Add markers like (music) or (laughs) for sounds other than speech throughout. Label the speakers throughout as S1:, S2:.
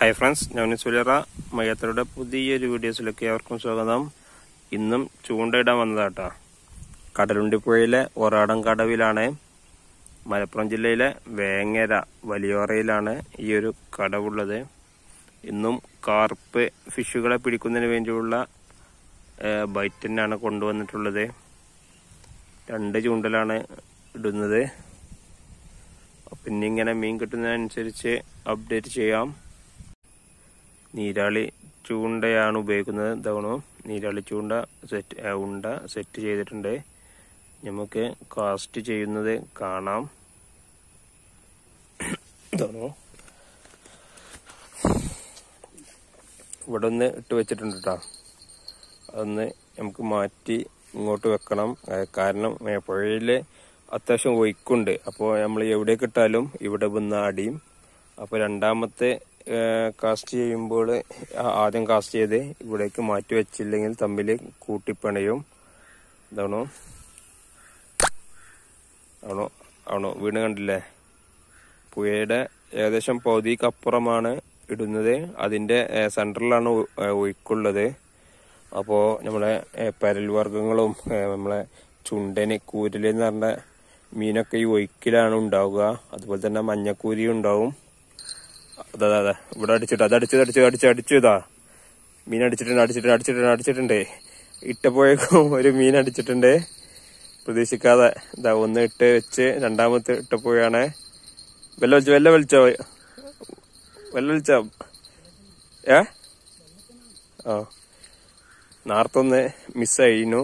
S1: hi friends ഞാൻ സുലറ മയ്യാത്തരുടെ പുതിയൊരു വീഡിയോസിലേക്ക് അവർക്കും സ്വാഗതം ഇന്നും ചൂണ്ടയിടാൻ വന്നതാട്ടാ കടലുണ്ടിപ്പുഴയിലെ ഒരാടം കടവിലാണ് മലപ്പുറം ജില്ലയിലെ വേങ്ങര വലിയോറയിലാണ് ഈ ഒരു കടവുള്ളത് ഇന്നും കാർപ്പ് ഫിഷുകളെ പിടിക്കുന്നതിന് വേണ്ടിയുള്ള ബൈറ്റനാണ് കൊണ്ടുവന്നിട്ടുള്ളത് രണ്ട് ചൂണ്ടലാണ് ഇടുന്നത് പിന്നെ ഇങ്ങനെ മീൻ കിട്ടുന്നതിനനുസരിച്ച് അപ്ഡേറ്റ് ചെയ്യാം നീരാളി ചൂണ്ടയാണ് ഉപയോഗിക്കുന്നത് ഇതാവണു നീരാളി ചൂണ്ട സെറ്റ് ഉണ്ട സെറ്റ് ചെയ്തിട്ടുണ്ട് നമുക്ക് കാസ്റ്റ് ചെയ്യുന്നത് കാണാം ഇതാണോ ഇവിടെ ഒന്ന് ഇട്ട് വെച്ചിട്ടുണ്ട് കേട്ടോ അതൊന്ന് നമുക്ക് മാറ്റി ഇങ്ങോട്ട് വെക്കണം കാരണം പുഴയിൽ അത്യാവശ്യം ഒഴിക്കുണ്ട് അപ്പോൾ നമ്മൾ എവിടേക്ക് ഇട്ടാലും ഇവിടെ വന്ന് അടിയും അപ്പോൾ രണ്ടാമത്തെ കാസ്റ്റ് ചെയ്യുമ്പോൾ ആദ്യം കാസ്റ്റ് ചെയ്ത് ഇവിടേക്ക് മാറ്റി വെച്ചില്ലെങ്കിൽ തമ്മിൽ കൂട്ടിപ്പണയും ഇതാണോ ആണോ ആണോ വീണ് കണ്ടില്ലേ പുഴയുടെ ഏകദേശം പകുതിക്കപ്പുറമാണ് ഇടുന്നത് അതിൻ്റെ സെൻറ്ററിലാണ് ഒഴുക്കുള്ളത് അപ്പോൾ നമ്മളെ പരൽ വർഗ്ഗങ്ങളും നമ്മളെ ചുണ്ടന് കൂരൽ എന്ന് പറഞ്ഞ മീനൊക്കെ ഈ ഒഴുക്കിലാണ് ഉണ്ടാവുക അതുപോലെ തന്നെ മഞ്ഞക്കൂരിയും ഉണ്ടാവും അതെ അതെ ഇവിടെ അടിച്ചിട്ട് അത് അടിച്ചു അടിച്ചു അടിച്ചു ഇതാ മീൻ അടിച്ചിട്ടുണ്ട് അടിച്ചിട്ടുണ്ട് അടിച്ചിട്ടുണ്ട് അടിച്ചിട്ടുണ്ട് ഇട്ടപ്പോഴേക്കും ഒരു മീൻ അടിച്ചിട്ടുണ്ട് പ്രതീക്ഷിക്കാതെ ഇതാ ഒന്ന് ഇട്ട് വെച്ച് രണ്ടാമത്തെ ഇട്ടപ്പോഴാണ് വെല്ല വലിച്ചോ വെല്ല വലിച്ചോ വെല്ല വലിച്ചോ ഏ ആ നാർത്തൊന്ന് മിസ്സായിരുന്നു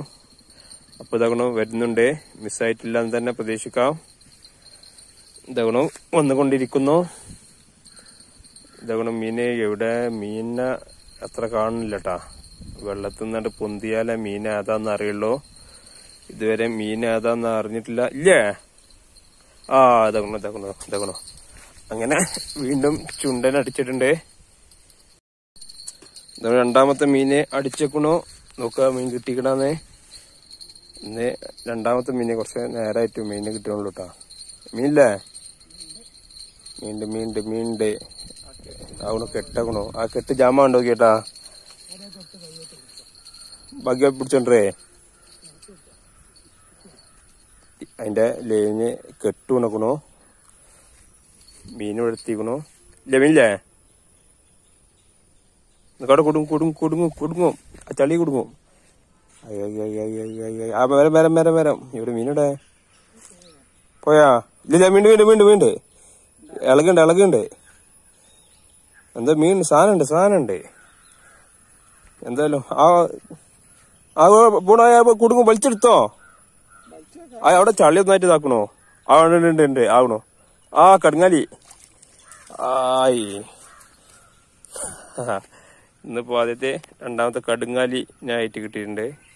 S1: അപ്പോൾ ഇതകണു വരുന്നുണ്ട് മിസ്സായിട്ടില്ല എന്ന് തന്നെ പ്രതീക്ഷിക്കാം ഇതകണു വന്നുകൊണ്ടിരിക്കുന്നു ഇതാണ് മീന് ഇവിടെ മീന അത്ര കാണില്ല കേട്ടാ വെള്ളത്തിൽ നിന്നിട്ട് പൊന്തിയാലേ മീൻ ഏതാന്ന് അറിയുള്ളൂ ഇതുവരെ മീൻ ഏതാന്ന് അറിഞ്ഞിട്ടില്ല ഇല്ലേ ആ ഇതകണോ ഇതാക്കണോ ഇതാക്കണോ അങ്ങനെ വീണ്ടും ചുണ്ടൻ അടിച്ചിട്ടുണ്ട് രണ്ടാമത്തെ മീനെ അടിച്ചേക്കണോ നോക്ക മീൻ കിട്ടിക്കണന്നേ ഇന്ന് രണ്ടാമത്തെ മീനെ കുറച്ച് നേരമായിട്ട് മീന് കിട്ടണുള്ളൂ കേട്ടാ മീനില്ലേ മീണ്ട് മീണ്ട് മീണ്ട് ആവണോ കെട്ടാകണോ ആ കെട്ട് ജാമ ഉണ്ടോ കേട്ടാ ഭാഗ്യ പിടിച്ചോണ്ടേ അതിന്റെ ലെവിന് കെട്ട് ഉണക്കണോ മീൻ എടുത്തിക്കണോ ലെവിനില്ലേ നിങ്ങളുടെ കൊടുങ്ങും കൊടുങ്ങും കൊടുങ്ങും കുടുങ്ങും ആ ചളി കൊടുങ്ങും അയ്യോ ആ മരം മരം വരം വരം ഇവിടെ മീനിടെ പോയാ ഇല്ല വീണ്ടും വീണ്ടും വീണ്ടും വീണ്ടും ഇളകുണ്ട് ഇളകുണ്ട് എന്താ മീൻ സാധനമുണ്ട് സാധനമുണ്ട് എന്തായാലും ആ ആ കുടുങ്ങും വലിച്ചെടുത്തോ ആ അവിടെ ചളി ഒന്നായിട്ട് ഇതാക്കണോ ആ ഉണ്ട് ആവണോ ആ കടുങ്ങാലി ആയി (laughs) ഇന്നിപ്പോ ആദ്യത്തെ രണ്ടാമത്തെ കടുങ്ങാലി ഞാൻ ആയിട്ട് കിട്ടിയിട്ടുണ്ട്